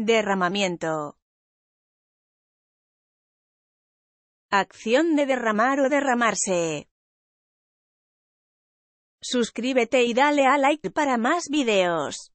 Derramamiento. Acción de derramar o derramarse. Suscríbete y dale a like para más videos.